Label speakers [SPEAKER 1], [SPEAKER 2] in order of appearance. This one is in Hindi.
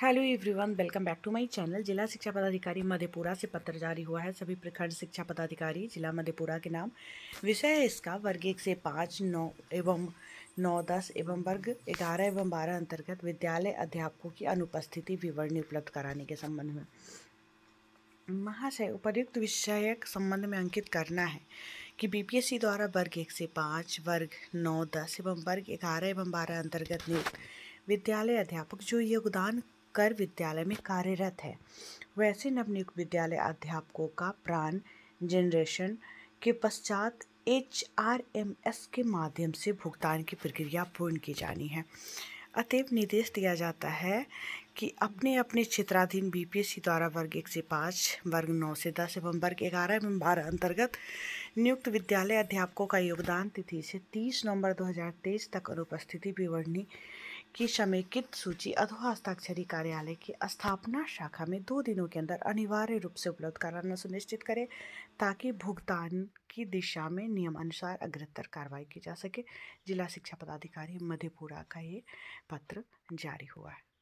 [SPEAKER 1] hello everyone welcome back to my channel जिला शिक्षा पदाधिकारी मधेपुरा से पत्र जारी हुआ है सभी प्रखंड शिक्षा पदाधिकारी जिला मधेपुरा के नाम विषय है इसका वर्ग एक से पाँच नौ एवं नौ दस एवं वर्ग ग्यारह एवं बारह अंतर्गत विद्यालय अध्यापकों की अनुपस्थिति विवरणी उपलब्ध कराने के संबंध में महाशय उपयुक्त विषयक संबंध में अंकित करना है कि बीपीएससी द्वारा वर्ग एक से पाँच वर्ग नौ दस एवं वर्ग ग्यारह एवं बारह अंतर्गत नियुक्त विद्यालय अध्यापक जो योगदान कर विद्यालय में कार्यरत है वैसे नवनियुक्त विद्यालय अध्यापकों का प्राण जनरेशन के पश्चात एच आर एम एस के माध्यम से भुगतान की प्रक्रिया पूर्ण की जानी है अतएव निर्देश दिया जाता है कि अपने अपने क्षेत्राधीन बीपीएससी द्वारा वर्ग एक से पाँच वर्ग नौ से दस एवं वर्ग ग्यारह एवं बारह अंतर्गत नियुक्त विद्यालय अध्यापकों का योगदान तिथि से तीस नवंबर 2023 तक अनुपस्थिति विवरणी की समेकित सूची हस्ताक्षरी कार्यालय की स्थापना शाखा में दो दिनों के अंदर अनिवार्य रूप से उपलब्ध कराना सुनिश्चित करें ताकि भुगतान की दिशा में नियम अनुसार अग्रतर कार्रवाई की जा सके जिला शिक्षा पदाधिकारी मधेपुरा का ये पत्र जारी हुआ है